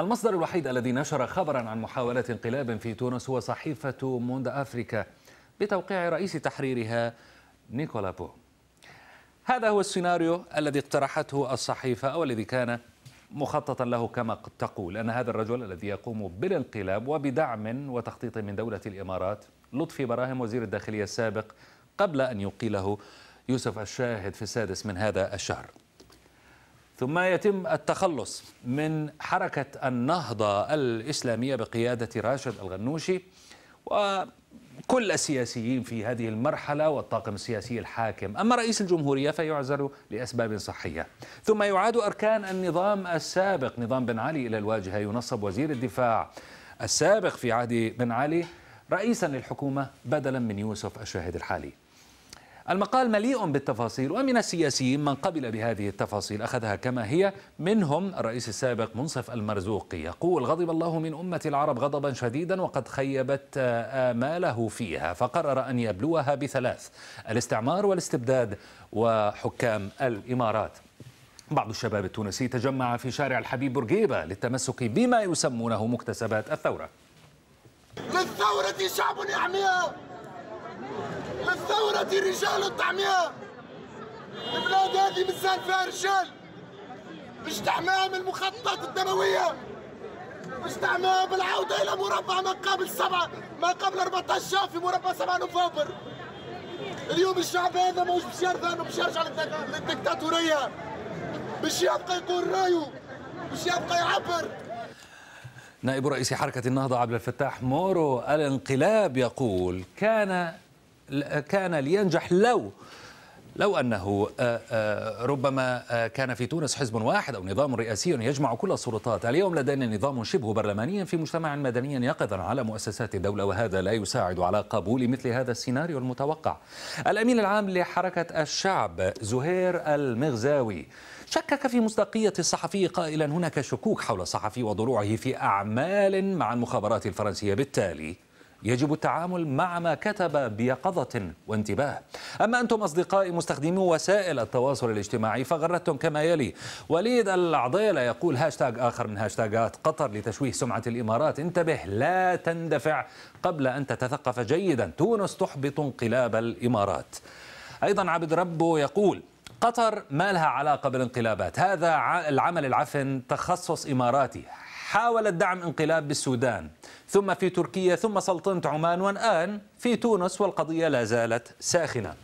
المصدر الوحيد الذي نشر خبرا عن محاولة انقلاب في تونس هو صحيفة موند أفريكا بتوقيع رئيس تحريرها نيكولا بو هذا هو السيناريو الذي اقترحته الصحيفة أو الذي كان مخططا له كما تقول أن هذا الرجل الذي يقوم بالانقلاب وبدعم وتخطيط من دولة الإمارات لطفي براهم وزير الداخلية السابق قبل أن يقيله يوسف الشاهد في السادس من هذا الشهر ثم يتم التخلص من حركة النهضة الإسلامية بقيادة راشد الغنوشي وكل السياسيين في هذه المرحلة والطاقم السياسي الحاكم أما رئيس الجمهورية فيعزل لأسباب صحية ثم يعاد أركان النظام السابق نظام بن علي إلى الواجهة ينصب وزير الدفاع السابق في عهد بن علي رئيسا للحكومة بدلا من يوسف الشاهد الحالي المقال مليء بالتفاصيل ومن السياسيين من قبل بهذه التفاصيل أخذها كما هي منهم الرئيس السابق منصف المرزوقي يقول غضب الله من أمة العرب غضبا شديدا وقد خيبت آماله آه، آه، فيها فقرر أن يبلوها بثلاث الاستعمار والاستبداد وحكام الإمارات بعض الشباب التونسي تجمع في شارع الحبيب بورقيبة للتمسك بما يسمونه مكتسبات الثورة للثورة شعب يحميها الثورة رجال الطعمية البلاد هذه مازال فيها رجال باش دعمها من المخططات الدموية باش دعمها بالعودة إلى مربع ما قبل سبعة ما قبل 14 شهر في مربع 7 نوفمبر اليوم الشعب هذا ماهوش باش يرضى باش يرجع للدكتاتورية باش يبقى يقول رايه باش يبقى يعبر نائب رئيس حركة النهضة عبد الفتاح مورو الانقلاب يقول كان كان لينجح لو لو أنه آه، آه، ربما آه، كان في تونس حزب واحد أو نظام رئاسي يجمع كل السلطات اليوم لدينا نظام شبه برلماني في مجتمع مدني يقظا على مؤسسات الدولة وهذا لا يساعد على قبول مثل هذا السيناريو المتوقع الأمين العام لحركة الشعب زهير المغزاوي شكك في مصداقية الصحفي قائلا هناك شكوك حول الصحفي وضلوعه في أعمال مع المخابرات الفرنسية بالتالي يجب التعامل مع ما كتب بيقظة وانتباه أما أنتم أصدقائي مستخدمي وسائل التواصل الاجتماعي فغرتم كما يلي وليد العضيلة يقول هاشتاج آخر من هاشتاجات قطر لتشويه سمعة الإمارات انتبه لا تندفع قبل أن تتثقف جيدا تونس تحبط انقلاب الإمارات أيضا عبد ربه يقول قطر ما لها علاقة بالانقلابات هذا العمل العفن تخصص إماراتي حاولت دعم انقلاب بالسودان ثم في تركيا ثم سلطنة عمان والآن في تونس والقضية لا زالت ساخنة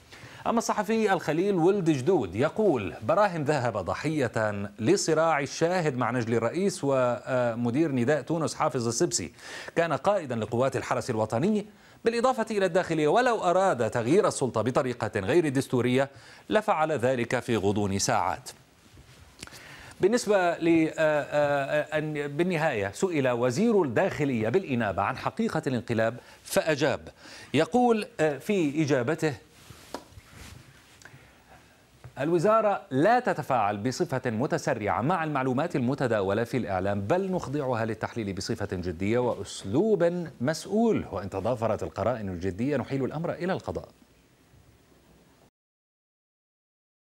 أما الصحفي الخليل ولد جدود يقول براهن ذهب ضحية لصراع الشاهد مع نجل الرئيس ومدير نداء تونس حافظ السبسي كان قائدا لقوات الحرس الوطني بالإضافة إلى الداخلية ولو أراد تغيير السلطة بطريقة غير دستورية لفعل ذلك في غضون ساعات بالنسبة لأن آه، آه، آه، بالنهاية سئل وزير الداخلية بالإنابة عن حقيقة الانقلاب فأجاب يقول في إجابته الوزارة لا تتفاعل بصفة متسرعة مع المعلومات المتداولة في الإعلام بل نخضعها للتحليل بصفة جدية وأسلوب مسؤول وإن تضافرت القرائن الجدية نحيل الأمر إلى القضاء